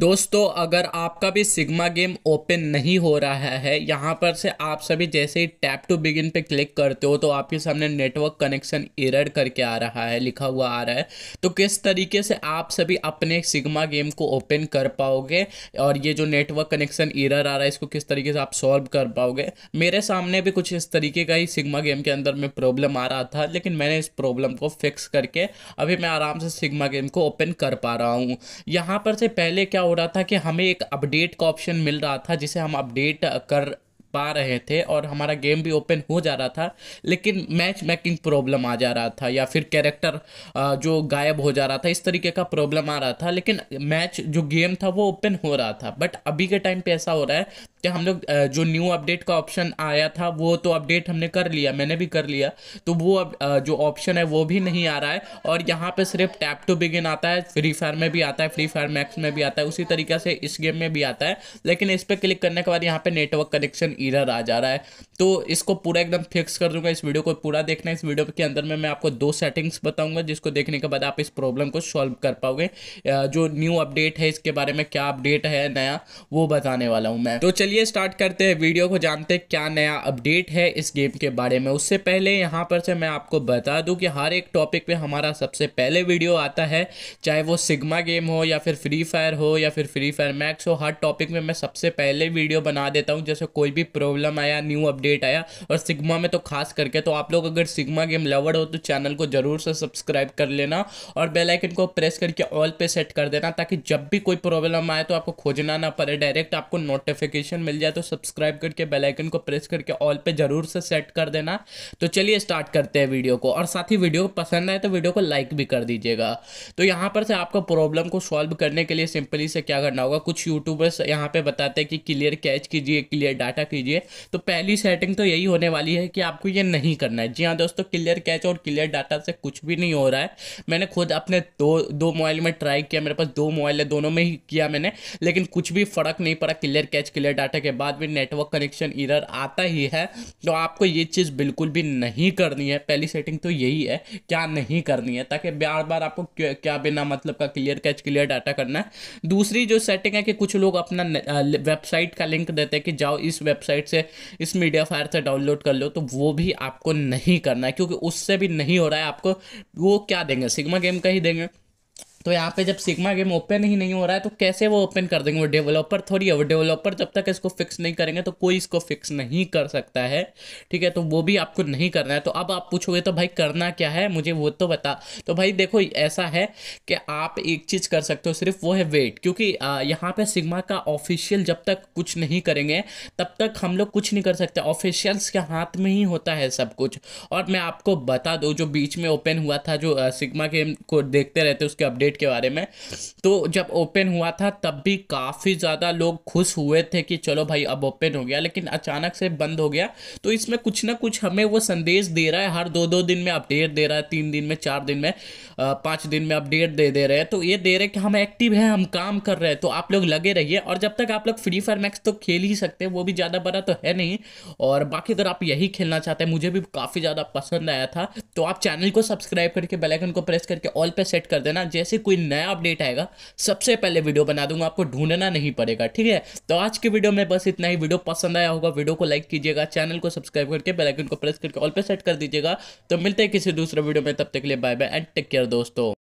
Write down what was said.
दोस्तों अगर आपका भी सिग्मा गेम ओपन नहीं हो रहा है यहाँ पर से आप सभी जैसे ही टैप टू बिगिन पे क्लिक करते हो तो आपके सामने नेटवर्क कनेक्शन एरर करके आ रहा है लिखा हुआ आ रहा है तो किस तरीके से आप सभी अपने सिग्मा गेम को ओपन कर पाओगे और ये जो नेटवर्क कनेक्शन एरर आ रहा है इसको किस तरीके से आप सॉल्व कर पाओगे मेरे सामने भी कुछ इस तरीके का ही सिग्मा गेम के अंदर में प्रॉब्लम आ रहा था लेकिन मैंने इस प्रॉब्लम को फिक्स करके अभी मैं आराम से सिग्मा गेम को ओपन कर पा रहा हूँ यहाँ पर से पहले क्या हो रहा था कि हमें एक अपडेट का ऑप्शन मिल रहा था जिसे हम अपडेट कर पा रहे थे और हमारा गेम भी ओपन हो जा रहा था लेकिन मैच मेकिंग प्रॉब्लम आ जा रहा था या फिर कैरेक्टर जो गायब हो जा रहा था इस तरीके का प्रॉब्लम आ रहा था लेकिन मैच जो गेम था वो ओपन हो रहा था बट अभी के टाइम पे ऐसा हो रहा है कि हम लोग जो न्यू अपडेट का ऑप्शन आया था वो तो अपडेट हमने कर लिया मैंने भी कर लिया तो वो अब जो ऑप्शन है वो भी नहीं आ रहा है और यहाँ पे सिर्फ टैप टू बिगिन आता है फ्री फायर में भी आता है फ्री फायर मैक्स में भी आता है उसी तरीके से इस गेम में भी आता है लेकिन इस पर क्लिक करने के बाद यहाँ पर नेटवर्क कनेक्शन इधर आ जा रहा है तो इसको पूरा एकदम फिक्स कर दूंगा इस वीडियो को पूरा देखना इस वीडियो के अंदर में मैं आपको दो सेटिंग्स बताऊंगा जिसको देखने के बाद आप इस प्रॉब्लम को सॉल्व कर पाओगे जो न्यू अपडेट है इसके बारे में क्या अपडेट है नया वो बताने वाला हूँ मैं तो चलिए चलिए स्टार्ट करते हैं वीडियो को जानते हैं क्या नया अपडेट है इस गेम के बारे में उससे पहले यहाँ पर से मैं आपको बता दूँ कि हर एक टॉपिक पे हमारा सबसे पहले वीडियो आता है चाहे वो सिग्मा गेम हो या फिर फ्री फायर हो या फिर फ्री फायर मैक्स हो हर टॉपिक में मैं सबसे पहले वीडियो बना देता हूँ जैसे कोई भी प्रॉब्लम आया न्यू अपडेट आया और सिग्मा में तो खास करके तो आप लोग अगर सिग्मा गेम लवर हो तो चैनल को ज़रूर से सब्सक्राइब कर लेना और बेलाइकन को प्रेस करके ऑल पे सेट कर देना ताकि जब भी कोई प्रॉब्लम आए तो आपको खोजना ना पड़े डायरेक्ट आपको नोटिफिकेशन नोटिफिकेशन मिल जाए तो सब्सक्राइब करके बेलाइकन को प्रेस करके ऑल पर ज़रूर से सेट कर देना तो चलिए स्टार्ट करते हैं वीडियो को और साथ ही वीडियो को पसंद आए तो वीडियो को लाइक भी कर दीजिएगा तो यहाँ पर से आपको प्रॉब्लम को सॉल्व करने के लिए सिंपली से क्या करना होगा कुछ यूट्यूबर्स यहाँ पे बताते हैं कि क्लियर कैच कीजिए क्लियर डाटा कीजिए तो पहली सेटिंग तो यही होने वाली है कि आपको ये नहीं करना है जी हाँ दोस्तों क्लियर कैच और क्लियर डाटा से कुछ भी नहीं हो रहा है मैंने खुद अपने दो दो मोबाइल में ट्राई किया मेरे पास दो मोबाइल है दोनों में ही किया मैंने लेकिन कुछ भी फ़र्क नहीं पड़ा clear cache clear data data के बाद भी नेटवर्क कनेक्शन इरर आता ही है तो आपको ये चीज़ बिल्कुल भी नहीं करनी है पहली सेटिंग तो यही है क्या नहीं करनी है ताकि बार बार आपको क्या, क्या बिना मतलब का क्लियर कैच क्लियर डाटा करना है दूसरी जो सेटिंग है कि कुछ लोग अपना वेबसाइट का लिंक देते हैं कि जाओ इस वेबसाइट से इस मीडिया फायर से डाउनलोड कर लो तो वो भी आपको नहीं करना है क्योंकि उससे भी नहीं हो रहा है आपको वो क्या देंगे सिग्मा गेम का ही देंगे तो यहाँ पे जब सिग्मा गेम ओपन ही नहीं हो रहा है तो कैसे वो ओपन कर देंगे वो डेवलपर थोड़ी है वो डेवलपर जब तक इसको फिक्स नहीं करेंगे तो कोई इसको फिक्स नहीं कर सकता है ठीक है तो वो भी आपको नहीं करना है तो अब आप पूछोगे तो भाई करना क्या है मुझे वो तो बता तो भाई देखो ऐसा है कि आप एक चीज़ कर सकते हो सिर्फ वो है वेट क्योंकि यहाँ पर सिग्मा का ऑफिशियल जब तक कुछ नहीं करेंगे तब तक हम लोग कुछ नहीं कर सकते ऑफिशियल्स के हाथ में ही होता है सब कुछ और मैं आपको बता दूँ जो बीच में ओपन हुआ था जो सिग्मा गेम को देखते रहते उसके अपडेट मार्केट के बारे में तो जब ओपन हुआ था तब भी काफ़ी ज़्यादा लोग खुश हुए थे कि चलो भाई अब ओपन हो गया लेकिन अचानक से बंद हो गया तो इसमें कुछ ना कुछ हमें वो संदेश दे रहा है हर दो दो दिन में अपडेट दे रहा है तीन दिन में चार दिन में पाँच दिन में अपडेट दे दे रहे हैं तो ये दे रहे कि हम एक्टिव हैं हम काम कर रहे हैं तो आप लोग लगे रहिए और जब तक आप लोग फ्री फायर मैक्स तो खेल ही सकते हैं वो भी ज़्यादा बड़ा तो है नहीं और बाकी अगर आप यही खेलना चाहते हैं मुझे भी काफ़ी ज़्यादा पसंद आया था तो आप चैनल को सब्सक्राइब करके बेलाइकन को प्रेस करके ऑल पे सेट कर देना जैसे जैसे कोई नया अपडेट आएगा सबसे पहले वीडियो बना दूंगा आपको ढूंढना नहीं पड़ेगा ठीक है तो आज के वीडियो में बस इतना ही वीडियो पसंद आया होगा वीडियो को लाइक कीजिएगा चैनल को सब्सक्राइब करके बेलाइकन को प्रेस करके ऑल पे सेट कर दीजिएगा तो मिलते हैं किसी दूसरे वीडियो में तब तक के लिए bye bye and take care दोस्तों